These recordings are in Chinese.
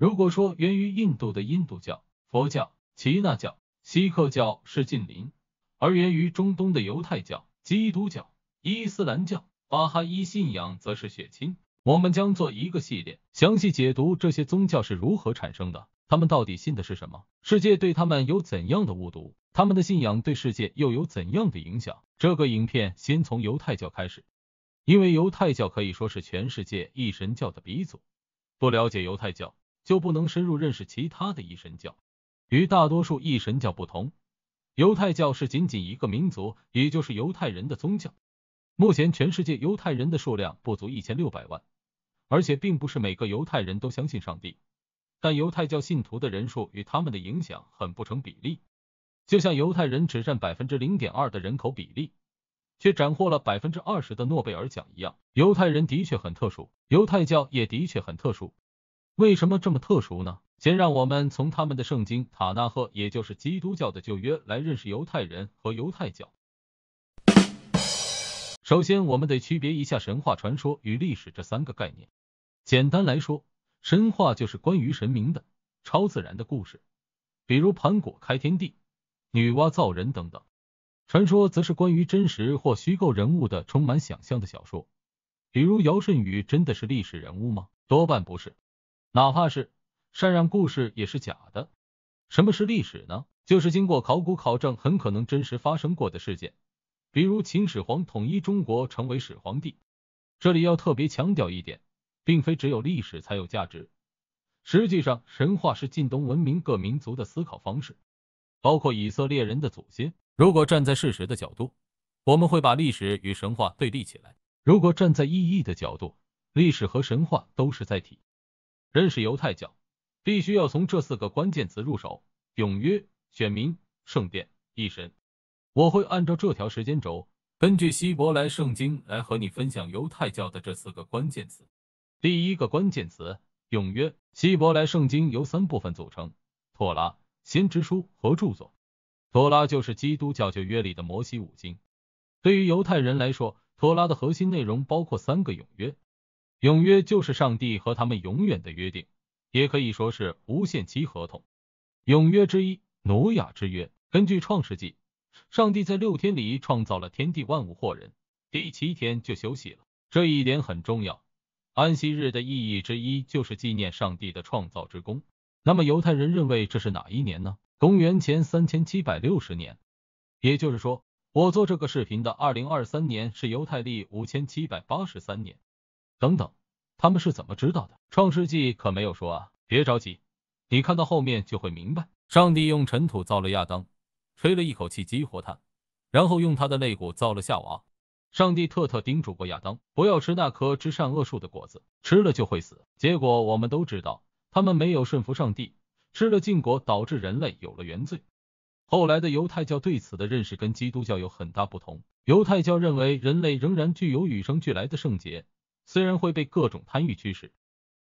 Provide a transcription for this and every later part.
如果说源于印度的印度教、佛教、耆那教、锡克教是近邻，而源于中东的犹太教、基督教、伊斯兰教、巴哈伊信仰则是血亲。我们将做一个系列，详细解读这些宗教是如何产生的，他们到底信的是什么，世界对他们有怎样的误读，他们的信仰对世界又有怎样的影响。这个影片先从犹太教开始，因为犹太教可以说是全世界一神教的鼻祖，不了解犹太教。就不能深入认识其他的异神教。与大多数异神教不同，犹太教是仅仅一个民族，也就是犹太人的宗教。目前全世界犹太人的数量不足一千六百万，而且并不是每个犹太人都相信上帝。但犹太教信徒的人数与他们的影响很不成比例，就像犹太人只占百分之零点二的人口比例，却斩获了百分之二十的诺贝尔奖一样。犹太人的确很特殊，犹太教也的确很特殊。为什么这么特殊呢？先让我们从他们的圣经《塔纳赫》，也就是基督教的旧约，来认识犹太人和犹太教。首先，我们得区别一下神话、传说与历史这三个概念。简单来说，神话就是关于神明的超自然的故事，比如盘古开天地、女娲造人等等；传说则是关于真实或虚构人物的充满想象的小说，比如尧舜禹真的是历史人物吗？多半不是。哪怕是禅让故事也是假的。什么是历史呢？就是经过考古考证，很可能真实发生过的事件。比如秦始皇统一中国，成为始皇帝。这里要特别强调一点，并非只有历史才有价值。实际上，神话是近东文明各民族的思考方式，包括以色列人的祖先。如果站在事实的角度，我们会把历史与神话对立起来；如果站在意义的角度，历史和神话都是载体。认识犹太教，必须要从这四个关键词入手：永约、选民、圣殿、一神。我会按照这条时间轴，根据希伯来圣经来和你分享犹太教的这四个关键词。第一个关键词：永约。希伯来圣经由三部分组成：托拉、先知书和著作。托拉就是基督教旧约里的摩西五经。对于犹太人来说，托拉的核心内容包括三个永约。永约就是上帝和他们永远的约定，也可以说是无限期合同。永约之一，挪亚之约。根据创世纪，上帝在六天里创造了天地万物或人，第七天就休息了。这一点很重要，安息日的意义之一就是纪念上帝的创造之功。那么犹太人认为这是哪一年呢？公元前三千七百六十年，也就是说我做这个视频的二零二三年是犹太历五千七百八十三年。等等，他们是怎么知道的？创世纪可没有说啊！别着急，你看到后面就会明白。上帝用尘土造了亚当，吹了一口气激活他，然后用他的肋骨造了夏娃。上帝特特叮嘱过亚当，不要吃那棵知善恶树的果子，吃了就会死。结果我们都知道，他们没有顺服上帝，吃了禁果，导致人类有了原罪。后来的犹太教对此的认识跟基督教有很大不同。犹太教认为人类仍然具有与生俱来的圣洁。虽然会被各种贪欲驱使，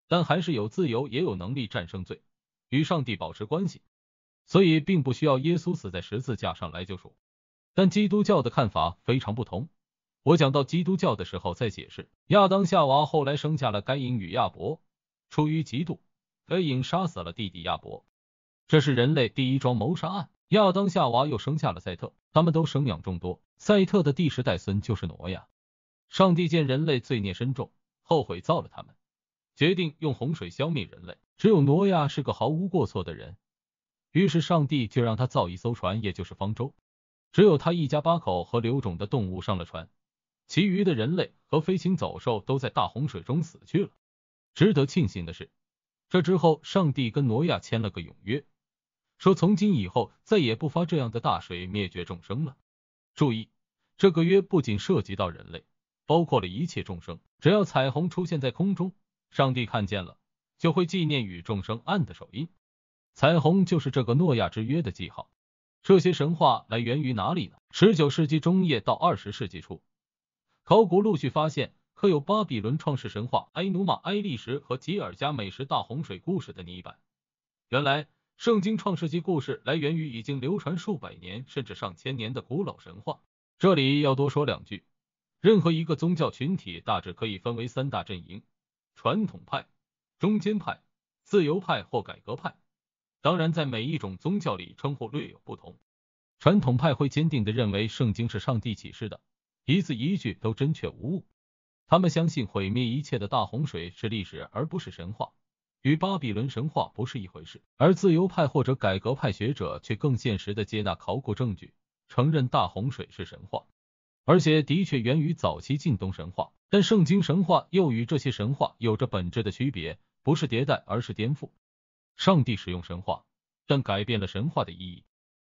但还是有自由，也有能力战胜罪，与上帝保持关系，所以并不需要耶稣死在十字架上来救赎。但基督教的看法非常不同。我讲到基督教的时候再解释。亚当、夏娃后来生下了该隐与亚伯，出于嫉妒，该隐杀死了弟弟亚伯，这是人类第一桩谋杀案。亚当、夏娃又生下了赛特，他们都生养众多。赛特的第十代孙就是挪亚。上帝见人类罪孽深重。后悔造了他们，决定用洪水消灭人类。只有挪亚是个毫无过错的人，于是上帝就让他造一艘船，也就是方舟。只有他一家八口和留种的动物上了船，其余的人类和飞禽走兽都在大洪水中死去了。值得庆幸的是，这之后上帝跟挪亚签了个永约，说从今以后再也不发这样的大水灭绝众生了。注意，这个约不仅涉及到人类，包括了一切众生。只要彩虹出现在空中，上帝看见了，就会纪念与众生暗的手印。彩虹就是这个诺亚之约的记号。这些神话来源于哪里呢？十九世纪中叶到二十世纪初，考古陆续发现刻有巴比伦创世神话《埃努玛埃利什》和吉尔加美什大洪水故事的泥板。原来，圣经创世纪故事来源于已经流传数百年甚至上千年的古老神话。这里要多说两句。任何一个宗教群体大致可以分为三大阵营：传统派、中间派、自由派或改革派。当然，在每一种宗教里称呼略有不同。传统派会坚定的认为圣经是上帝启示的，一字一句都真确无误。他们相信毁灭一切的大洪水是历史而不是神话，与巴比伦神话不是一回事。而自由派或者改革派学者却更现实的接纳考古证据，承认大洪水是神话。而且的确源于早期近东神话，但圣经神话又与这些神话有着本质的区别，不是迭代，而是颠覆。上帝使用神话，但改变了神话的意义。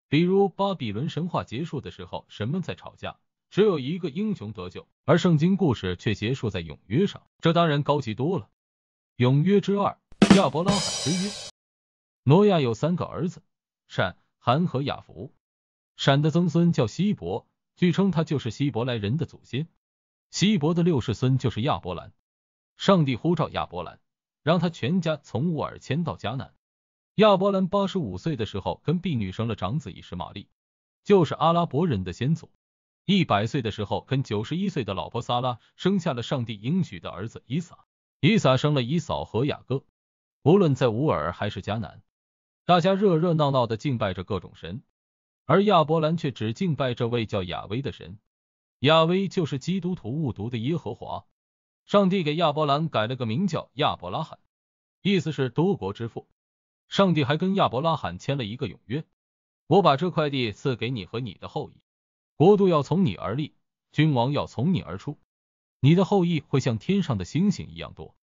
比如巴比伦神话结束的时候，神们在吵架，只有一个英雄得救，而圣经故事却结束在永约上，这当然高级多了。永约之二，亚伯拉罕之约。挪亚有三个儿子，闪、韩和雅弗。闪的曾孙叫希伯。据称，他就是希伯来人的祖先，希伯的六世孙就是亚伯兰。上帝呼召亚伯兰，让他全家从乌尔迁到迦南。亚伯兰八十五岁的时候，跟婢女生了长子以实玛利，就是阿拉伯人的先祖。一百岁的时候，跟九十一岁的老婆撒拉生下了上帝应许的儿子以撒。以撒生了以扫和雅各。无论在乌尔还是迦南，大家热热闹闹的敬拜着各种神。而亚伯兰却只敬拜这位叫亚威的神，亚威就是基督徒误读的耶和华。上帝给亚伯兰改了个名叫亚伯拉罕，意思是多国之父。上帝还跟亚伯拉罕签了一个永约，我把这块地赐给你和你的后裔，国度要从你而立，君王要从你而出，你的后裔会像天上的星星一样多，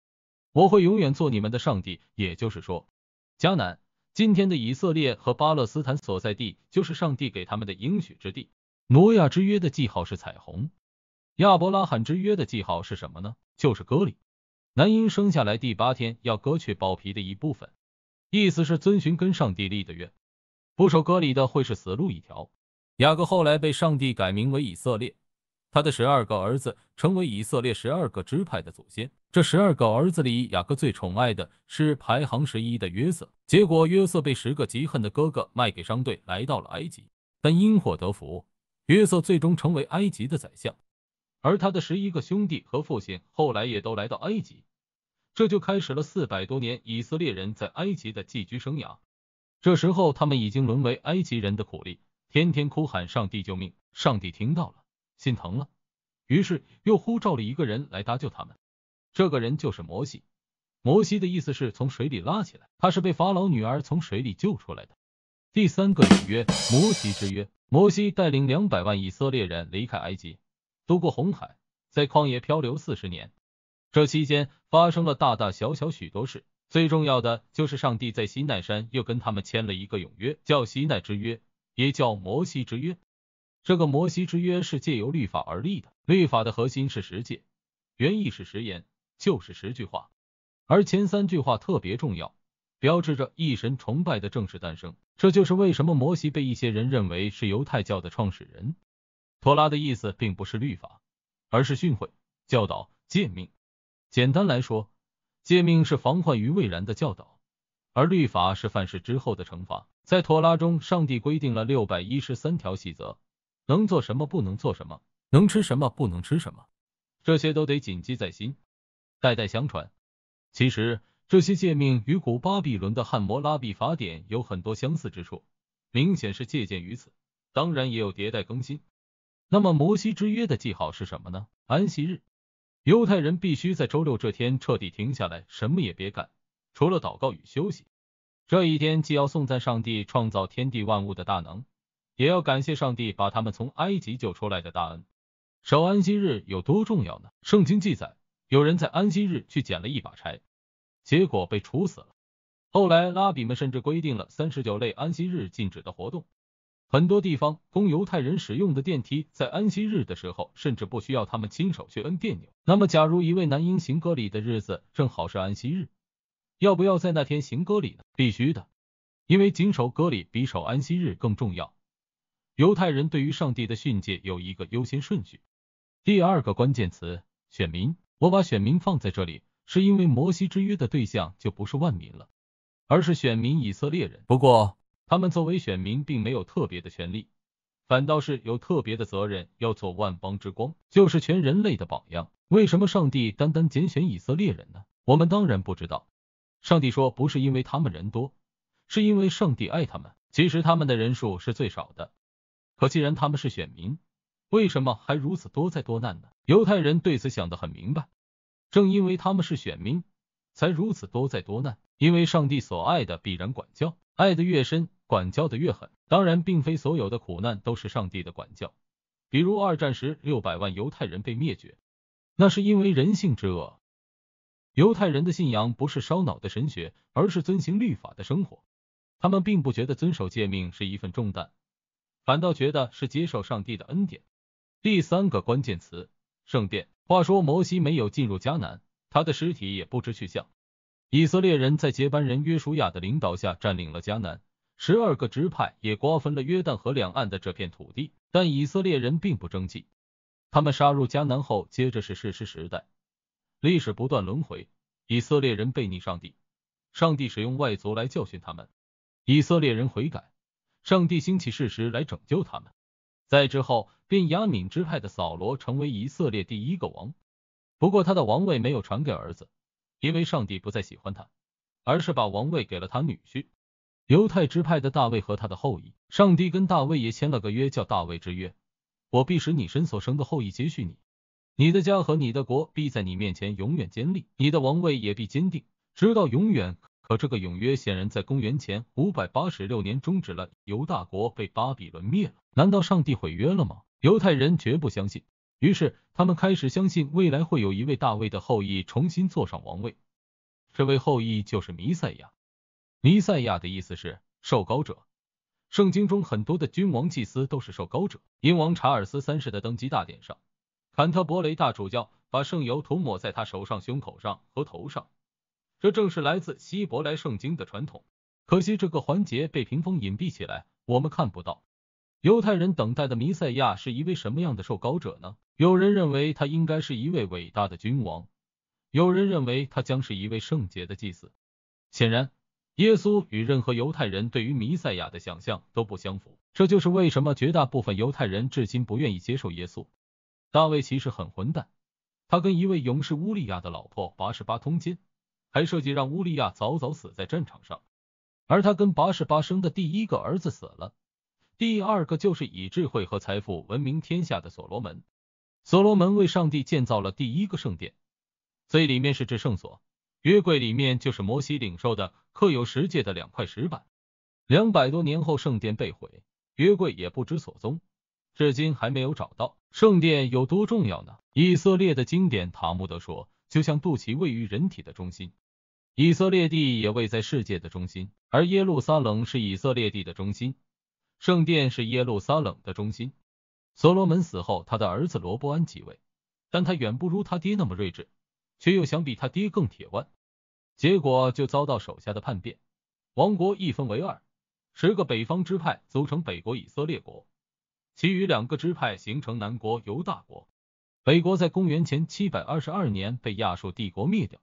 我会永远做你们的上帝。也就是说，迦南。今天的以色列和巴勒斯坦所在地，就是上帝给他们的应许之地。挪亚之约的记号是彩虹，亚伯拉罕之约的记号是什么呢？就是割礼。男婴生下来第八天要割去包皮的一部分，意思是遵循跟上帝立的约。不守割礼的会是死路一条。雅各后来被上帝改名为以色列。他的十二个儿子成为以色列十二个支派的祖先。这十二个儿子里，雅各最宠爱的是排行十一的约瑟。结果，约瑟被十个极恨的哥哥卖给商队，来到了埃及。但因祸得福，约瑟最终成为埃及的宰相。而他的十一个兄弟和父亲后来也都来到埃及，这就开始了四百多年以色列人在埃及的寄居生涯。这时候，他们已经沦为埃及人的苦力，天天哭喊“上帝救命！”上帝听到了。心疼了，于是又呼召了一个人来搭救他们。这个人就是摩西。摩西的意思是从水里拉起来，他是被法老女儿从水里救出来的。第三个永约——摩西之约。摩西带领两百万以色列人离开埃及，渡过红海，在旷野漂流四十年。这期间发生了大大小小许多事，最重要的就是上帝在西奈山又跟他们签了一个永约，叫西奈之约，也叫摩西之约。这个摩西之约是借由律法而立的，律法的核心是十诫，原意是十言，就是十句话，而前三句话特别重要，标志着一神崇拜的正式诞生。这就是为什么摩西被一些人认为是犹太教的创始人。托拉的意思并不是律法，而是训诲、教导、诫命。简单来说，诫命是防患于未然的教导，而律法是犯事之后的惩罚。在托拉中，上帝规定了六百一十三条细则。能做什么，不能做什么；能吃什么，不能吃什么，这些都得谨记在心，代代相传。其实这些诫命与古巴比伦的汉谟拉比法典有很多相似之处，明显是借鉴于此，当然也有迭代更新。那么摩西之约的记号是什么呢？安息日，犹太人必须在周六这天彻底停下来，什么也别干，除了祷告与休息。这一天既要颂赞上帝创造天地万物的大能。也要感谢上帝把他们从埃及救出来的大恩。守安息日有多重要呢？圣经记载，有人在安息日去捡了一把柴，结果被处死了。后来拉比们甚至规定了三十九类安息日禁止的活动。很多地方供犹太人使用的电梯，在安息日的时候，甚至不需要他们亲手去摁电钮。那么，假如一位男婴行歌礼的日子正好是安息日，要不要在那天行歌礼呢？必须的，因为谨守歌礼比守安息日更重要。犹太人对于上帝的训诫有一个优先顺序。第二个关键词选民，我把选民放在这里，是因为摩西之约的对象就不是万民了，而是选民以色列人。不过，他们作为选民并没有特别的权利，反倒是有特别的责任，要做万邦之光，就是全人类的榜样。为什么上帝单单拣选以色列人呢？我们当然不知道。上帝说，不是因为他们人多，是因为上帝爱他们。其实他们的人数是最少的。可既然他们是选民，为什么还如此多灾多难呢？犹太人对此想得很明白，正因为他们是选民，才如此多灾多难。因为上帝所爱的必然管教，爱的越深，管教的越狠。当然，并非所有的苦难都是上帝的管教，比如二战时六百万犹太人被灭绝，那是因为人性之恶。犹太人的信仰不是烧脑的神学，而是遵循律法的生活。他们并不觉得遵守诫命是一份重担。反倒觉得是接受上帝的恩典。第三个关键词：圣殿。话说摩西没有进入迦南，他的尸体也不知去向。以色列人在接班人约书亚的领导下占领了迦南，十二个支派也瓜分了约旦河两岸的这片土地。但以色列人并不争气，他们杀入迦南后，接着是世实时代，历史不断轮回。以色列人背逆上帝，上帝使用外族来教训他们。以色列人悔改。上帝兴起事实来拯救他们，在之后，便雅敏支派的扫罗成为以色列第一个王。不过他的王位没有传给儿子，因为上帝不再喜欢他，而是把王位给了他女婿犹太支派的大卫和他的后裔。上帝跟大卫也签了个约，叫大卫之约：我必使你身所生的后裔接续你，你的家和你的国必在你面前永远坚立，你的王位也必坚定，直到永远。可这个永约显然在公元前五百八十六年终止了，犹大国被巴比伦灭了。难道上帝毁约了吗？犹太人绝不相信。于是他们开始相信未来会有一位大卫的后裔重新坐上王位，这位后裔就是弥赛亚。弥赛亚的意思是受膏者。圣经中很多的君王、祭司都是受膏者。英王查尔斯三世的登基大典上，坎特伯雷大主教把圣油涂抹在他手上、胸口上和头上。这正是来自希伯来圣经的传统。可惜这个环节被屏风隐蔽起来，我们看不到。犹太人等待的弥赛亚是一位什么样的受膏者呢？有人认为他应该是一位伟大的君王，有人认为他将是一位圣洁的祭司。显然，耶稣与任何犹太人对于弥赛亚的想象都不相符。这就是为什么绝大部分犹太人至今不愿意接受耶稣。大卫其实很混蛋，他跟一位勇士乌利亚的老婆八十八通奸。还设计让乌利亚早早死在战场上，而他跟拔实巴生的第一个儿子死了，第二个就是以智慧和财富闻名天下的所罗门。所罗门为上帝建造了第一个圣殿，最里面是至圣所，约柜里面就是摩西领受的刻有十诫的两块石板。两百多年后，圣殿被毁，约柜也不知所踪，至今还没有找到。圣殿有多重要呢？以色列的经典塔木德说，就像肚脐位于人体的中心。以色列地也位在世界的中心，而耶路撒冷是以色列地的中心，圣殿是耶路撒冷的中心。所罗门死后，他的儿子罗伯安继位，但他远不如他爹那么睿智，却又想比他爹更铁腕，结果就遭到手下的叛变，王国一分为二，十个北方支派组成北国以色列国，其余两个支派形成南国犹大国。北国在公元前七百二十二年被亚述帝国灭掉。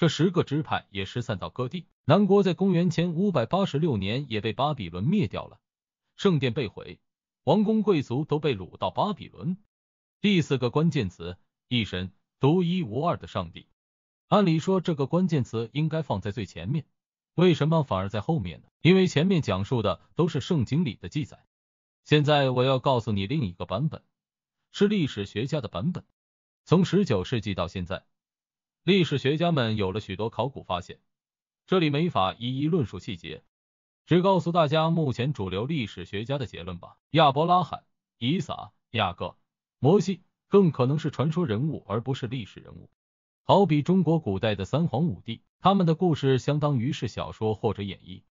这十个支派也失散到各地。南国在公元前五百八十六年也被巴比伦灭掉了，圣殿被毁，王公贵族都被掳到巴比伦。第四个关键词：一神，独一无二的上帝。按理说，这个关键词应该放在最前面，为什么反而在后面呢？因为前面讲述的都是圣经里的记载。现在我要告诉你另一个版本，是历史学家的版本，从十九世纪到现在。历史学家们有了许多考古发现，这里没法一一论述细节，只告诉大家目前主流历史学家的结论吧。亚伯拉罕、以撒、雅各、摩西更可能是传说人物，而不是历史人物。好比中国古代的三皇五帝，他们的故事相当于是小说或者演绎，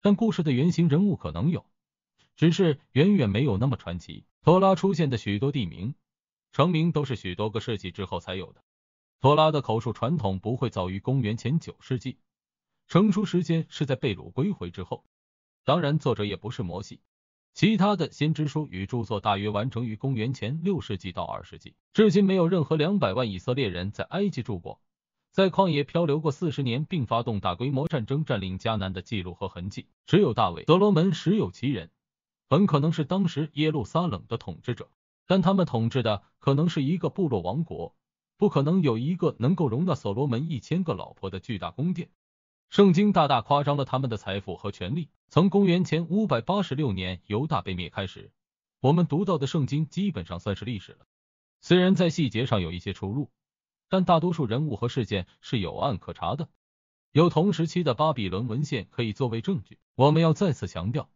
但故事的原型人物可能有，只是远远没有那么传奇。托拉出现的许多地名、成名都是许多个世纪之后才有的。托拉的口述传统不会早于公元前九世纪，成书时间是在被掳归回之后。当然，作者也不是摩西。其他的先知书与著作大约完成于公元前六世纪到二世纪。至今没有任何两百万以色列人在埃及住过，在旷野漂流过四十年，并发动大规模战争占领迦南的记录和痕迹，只有大卫、德罗门实有其人，很可能是当时耶路撒冷的统治者，但他们统治的可能是一个部落王国。不可能有一个能够容纳所罗门一千个老婆的巨大宫殿。圣经大大夸张了他们的财富和权力。从公元前五百八十六年犹大被灭开始，我们读到的圣经基本上算是历史了。虽然在细节上有一些出入，但大多数人物和事件是有案可查的，有同时期的巴比伦文献可以作为证据。我们要再次强调，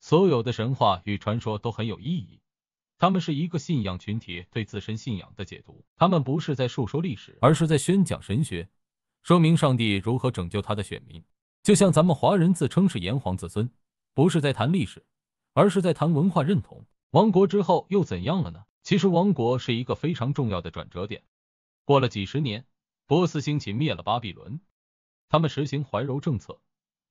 所有的神话与传说都很有意义。他们是一个信仰群体对自身信仰的解读，他们不是在述说历史，而是在宣讲神学，说明上帝如何拯救他的选民。就像咱们华人自称是炎黄子孙，不是在谈历史，而是在谈文化认同。亡国之后又怎样了呢？其实亡国是一个非常重要的转折点。过了几十年，波斯兴起，灭了巴比伦，他们实行怀柔政策。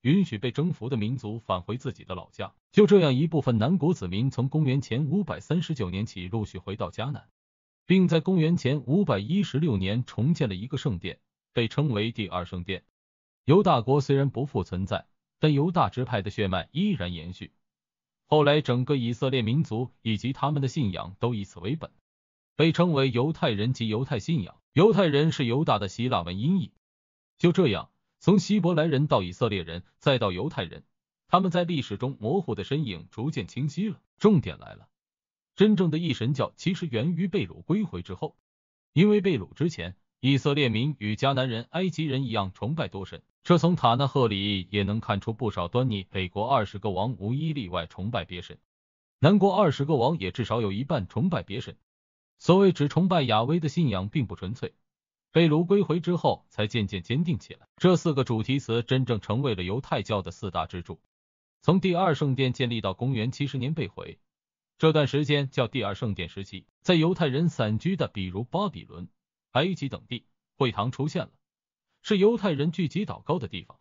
允许被征服的民族返回自己的老家。就这样，一部分南国子民从公元前五百三十九年起陆续回到迦南，并在公元前五百一十六年重建了一个圣殿，被称为第二圣殿。犹大国虽然不复存在，但犹大支派的血脉依然延续。后来，整个以色列民族以及他们的信仰都以此为本，被称为犹太人及犹太信仰。犹太人是犹大的希腊文音译。就这样。从希伯来人到以色列人，再到犹太人，他们在历史中模糊的身影逐渐清晰了。重点来了，真正的异神教其实源于被掳归回之后，因为被掳之前，以色列民与迦南人、埃及人一样崇拜多神，这从塔纳赫里也能看出不少端倪。北国二十个王无一例外崇拜别神，南国二十个王也至少有一半崇拜别神。所谓只崇拜亚威的信仰，并不纯粹。被掳归回之后，才渐渐坚定起来。这四个主题词真正成为了犹太教的四大支柱。从第二圣殿建立到公元七十年被毁，这段时间叫第二圣殿时期。在犹太人散居的，比如巴比伦、埃及等地，会堂出现了，是犹太人聚集祷告的地方；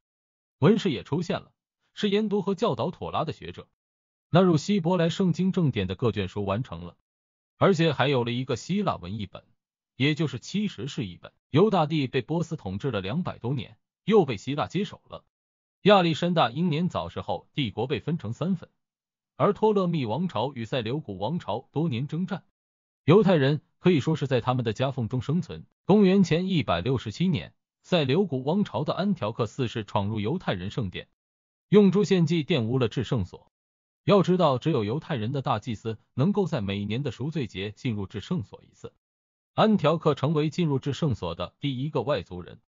文士也出现了，是研读和教导妥拉的学者。纳入希伯来圣经正典的各卷书完成了，而且还有了一个希腊文译本，也就是七十是译本。犹大帝被波斯统治了两百多年，又被希腊接手了。亚历山大英年早逝后，帝国被分成三份，而托勒密王朝与塞琉古王朝多年征战，犹太人可以说是在他们的夹缝中生存。公元前一百六十七年，塞琉古王朝的安条克四世闯入犹太人圣殿，用诛献祭玷污了至圣所。要知道，只有犹太人的大祭司能够在每年的赎罪节进入至圣所一次。安条克成为进入至圣所的第一个外族人，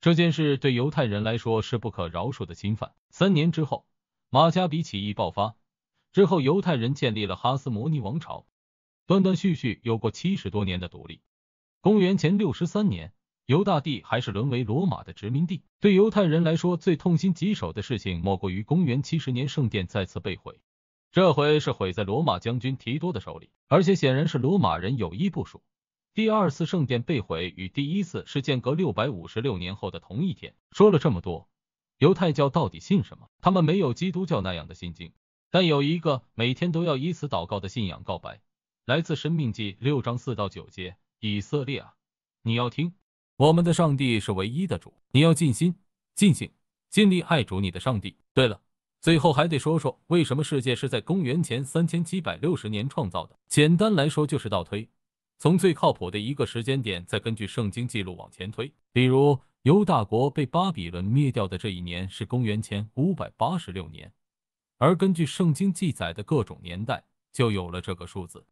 这件事对犹太人来说是不可饶恕的侵犯。三年之后，马加比起义爆发，之后犹太人建立了哈斯摩尼王朝，断断续续有过七十多年的独立。公元前六十三年，犹大帝还是沦为罗马的殖民地。对犹太人来说，最痛心疾首的事情莫过于公元七十年圣殿再次被毁，这回是毁在罗马将军提多的手里，而且显然是罗马人有意部署。第二次圣殿被毁与第一次是间隔六百五十六年后的同一天。说了这么多，犹太教到底信什么？他们没有基督教那样的信经，但有一个每天都要以此祷告的信仰告白，来自《申命记》六章四到九节：“以色列啊，你要听，我们的上帝是唯一的主，你要尽心、尽性、尽力爱主你的上帝。”对了，最后还得说说为什么世界是在公元前三千七百六十年创造的。简单来说，就是倒推。从最靠谱的一个时间点，再根据圣经记录往前推，比如犹大国被巴比伦灭掉的这一年是公元前五百八十六年，而根据圣经记载的各种年代，就有了这个数字。